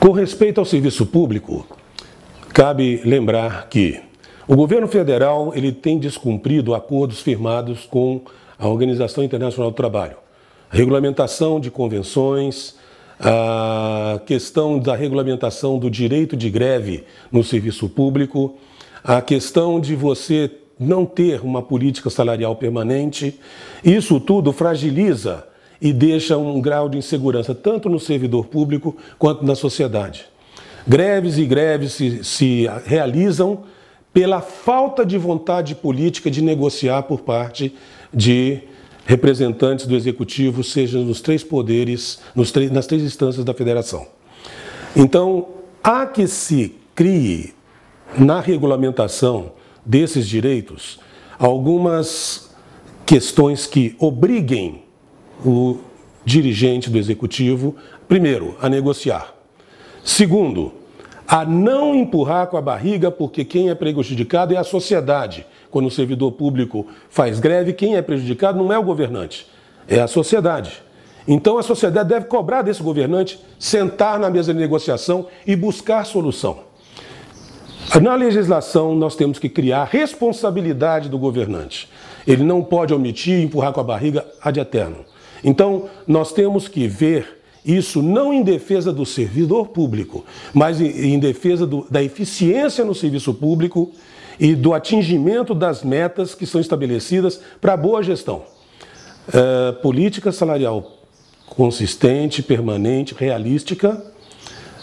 Com respeito ao serviço público, cabe lembrar que o governo federal ele tem descumprido acordos firmados com a Organização Internacional do Trabalho, a regulamentação de convenções, a questão da regulamentação do direito de greve no serviço público, a questão de você não ter uma política salarial permanente. Isso tudo fragiliza e deixa um grau de insegurança tanto no servidor público quanto na sociedade. Greves e greves se, se realizam pela falta de vontade política de negociar por parte de representantes do executivo, seja nos três poderes, nos três, nas três instâncias da federação. Então, há que se crie na regulamentação desses direitos algumas questões que obriguem o dirigente do executivo, primeiro, a negociar. Segundo, a não empurrar com a barriga, porque quem é prejudicado é a sociedade. Quando o servidor público faz greve, quem é prejudicado não é o governante, é a sociedade. Então a sociedade deve cobrar desse governante sentar na mesa de negociação e buscar solução. Na legislação, nós temos que criar responsabilidade do governante. Ele não pode omitir e empurrar com a barriga ad eterno. Então, nós temos que ver isso não em defesa do servidor público, mas em defesa do, da eficiência no serviço público e do atingimento das metas que são estabelecidas para a boa gestão. É, política salarial consistente, permanente, realística,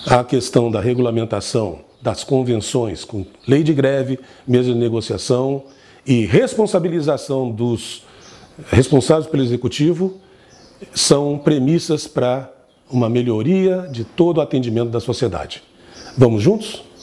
a questão da regulamentação das convenções com lei de greve, mesa de negociação e responsabilização dos responsáveis pelo executivo são premissas para uma melhoria de todo o atendimento da sociedade. Vamos juntos?